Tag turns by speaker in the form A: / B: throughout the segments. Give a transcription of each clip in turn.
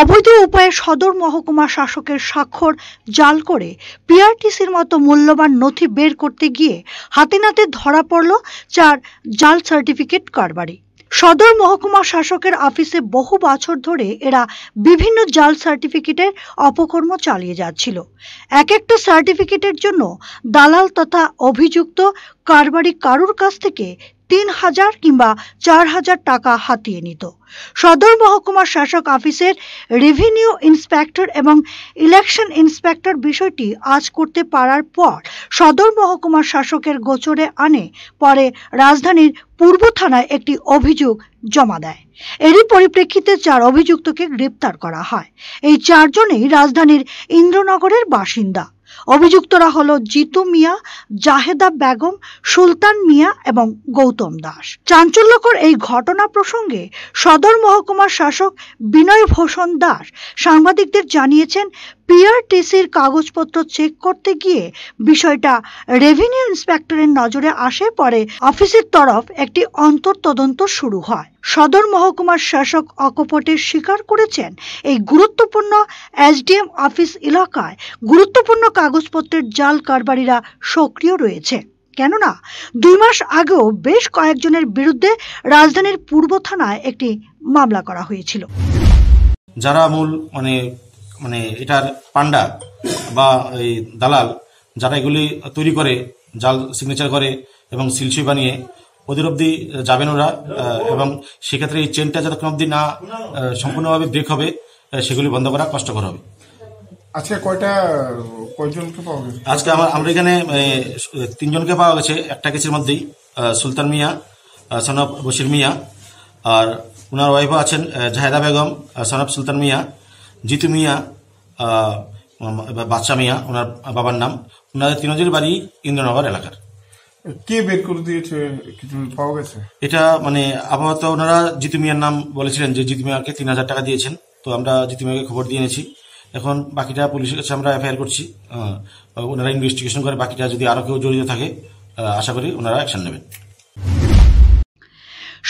A: অবৈধ উপায়ে সদর মহকুমা শাসকের স্বাক্ষর জাল করে পিআরটিসির মতো মূল্যবান নথি বের করতে গিয়ে হাতে নাতে ধরা পড়ল চার জাল সার্টিফিকেট কারবারি সদর মহকুমা শাসকের অফিসে বহু বছর ধরে এরা বিভিন্ন জাল সার্টিফিকেটের অপকর্ম চালিয়ে যাচ্ছিল এক একটা সার্টিফিকেটের জন্য দালাল তথা অভিযুক্ত কারবারি কারুর কাছ থেকে তিন হাজার কিংবা চার হাজার টাকা হাতিয়ে নিত সদর মহকুমার শাসক অফিসের রেভিনিউ ইন্সপেক্টর এবং ইলেকশন ইন্সপেক্টর বিষয়টি আজ করতে পারার পর সদর মহকুমার শাসকের গোচরে আনে পরে রাজধানীর পূর্ব থানায় একটি অভিযোগ জমা দেয় এরই পরিপ্রেক্ষিতে চার অভিযুক্তকে গ্রেপ্তার করা হয় এই চারজনেই রাজধানীর ইন্দ্রনগরের বাসিন্দা অভিযুক্তরা হলো জিতু মিয়া জাহেদা বেগম সুলতান মিয়া এবং গৌতম দাস চাঞ্চল্যকর এই ঘটনা প্রসঙ্গে সদর মহকুমার শাসক বিনয় ভূষণ দাস সাংবাদিকদের জানিয়েছেন পিআরটিসির কাগজপত্র চেক করতে গিয়ে বিষয়টা রেভিনিউ ইন্সপেক্টরের নজরে আসে পরে অফিসের তরফ একটি অন্তর তদন্ত শুরু হয় সদর মহকুমার শাসক অকপটে স্বীকার করেছেন এই গুরুত্বপূর্ণ এসডিএম অফিস এলাকায় গুরুত্বপূর্ণ কাগজপত্রের জাল কারবারিরা সক্রিয় রয়েছে কেননা দুই মাস আগেও বেশ কয়েকজনের বিরুদ্ধে রাজধানীর পূর্ব থানায় একটি মামলা করা হয়েছিল
B: যারা মূল মানে মানে এটার পান্ডা বা এই দালাল যারা এগুলি তৈরি করে জাল সিগনেচার করে এবং সিলসি বানিয়ে ওদের অবধি যাবেন ওরা এবং সেক্ষেত্রে এই চেনটা যতক্ষণ অবধি না সম্পূর্ণভাবে ব্রেক হবে সেগুলি বন্ধ করা কষ্টকর হবে আজকে কয়টা কয়জনকে পাওয়া আজকে আমার আমরা এখানে তিনজনকে পাওয়া গেছে একটা কেসের মধ্যেই সুলতান মিয়া সনব বশির মিয়া আর ওনার ওয়াইফও আছেন জাহেদা বেগম সনব সুলতান মিয়া জিতু মিয়া বাচ্চা মিয়া ওনার বাবার নাম ওনাদের তিনজনের বাড়ি ইন্দ্রনগর এলাকার কে বের করে দিয়েছে কিছু পাওয়া গেছে এটা মানে আপাতত ওনারা জিতু মিয়ার নাম বলেছিলেন যে জিতু মিয়াকে তিন হাজার টাকা দিয়েছেন তো আমরা জিতু মিয়াকে খবর দিয়ে এনেছি এখন বাকিটা পুলিশের কাছে আমরা এফআইআর করছি ওনারা ইনভেস্টিগেশন করে বাকিটা যদি আরও কেউ জড়িত থাকে আশা করি ওনারা অ্যাকশন নেবেন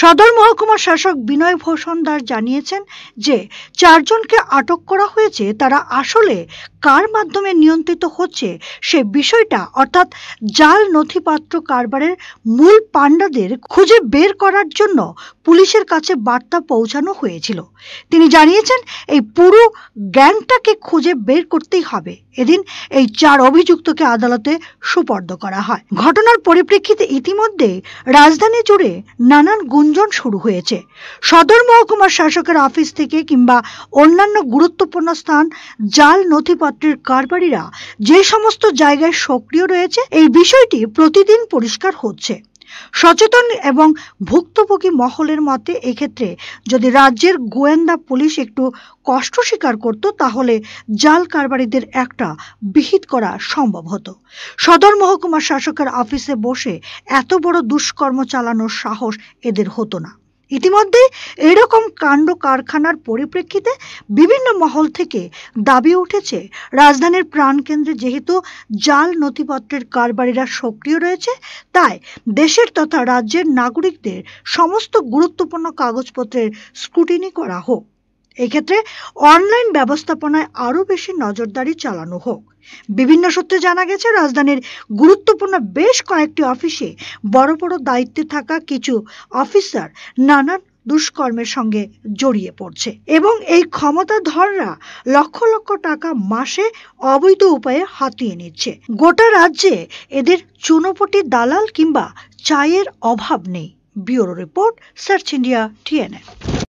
A: সদর মহকুমা শাসক বিনয় ভূষণ দাস জানিয়েছেন যে চারজনকে আটক করা হয়েছে তারা আসলে কার মাধ্যমে নিয়ন্ত্রিত হচ্ছে সে বিষয়টা অর্থাৎ জাল নথিপত্র কারবারের মূল পাণ্ডাদের খুঁজে বের করার জন্য পুলিশের কাছে বার্তা পৌঁছানো হয়েছিল তিনি জানিয়েছেন এই পুরো গ্যাংটাকে খুঁজে বের করতেই হবে এদিন এই চার অভিযুক্তকে আদালতে সুপর্দ করা হয় ঘটনার পরিপ্রেক্ষিতে ইতিমধ্যে রাজধানী জুড়ে নানান গুঞ্জন শুরু হয়েছে সদর মহকুমার শাসকের অফিস থেকে কিংবা অন্যান্য গুরুত্বপূর্ণ স্থান জাল নথিপত্র পাত্রের কারবারিরা যে সমস্ত জায়গায় সক্রিয় রয়েছে এই বিষয়টি প্রতিদিন পরিষ্কার হচ্ছে সচেতন এবং ভুক্তভোগী মহলের মতে এক্ষেত্রে যদি রাজ্যের গোয়েন্দা পুলিশ একটু কষ্ট স্বীকার করত তাহলে জাল কারবারিদের একটা বিহিত করা সম্ভব হতো সদর মহকুমা শাসকের অফিসে বসে এত বড় দুষ্কর্ম চালানোর সাহস এদের হতো না ইতিমধ্যে এরকম কাণ্ড কারখানার পরিপ্রেক্ষিতে বিভিন্ন মহল থেকে দাবি উঠেছে রাজধানীর প্রাণকেন্দ্রে যেহেতু জাল নথিপত্রের কারবারিরা সক্রিয় রয়েছে তাই দেশের তথা রাজ্যের নাগরিকদের সমস্ত গুরুত্বপূর্ণ কাগজপত্রের স্ক্রুটিনি করা হোক এক্ষেত্রে অনলাইন ব্যবস্থাপনায় আরও বেশি নজরদারি চালানো হোক বিভিন্ন সূত্রে জানা গেছে রাজধানীর গুরুত্বপূর্ণ বেশ কয়েকটি অফিসে বড় বড় দায়িত্বে থাকা কিছু অফিসার নানান দুষ্কর্মের সঙ্গে জড়িয়ে পড়ছে এবং এই ক্ষমতাধররা লক্ষ লক্ষ টাকা মাসে অবৈধ উপায়ে হাতিয়ে নিচ্ছে গোটা রাজ্যে এদের চুনোপটি দালাল কিংবা চায়ের অভাব নেই bureau report search India TNA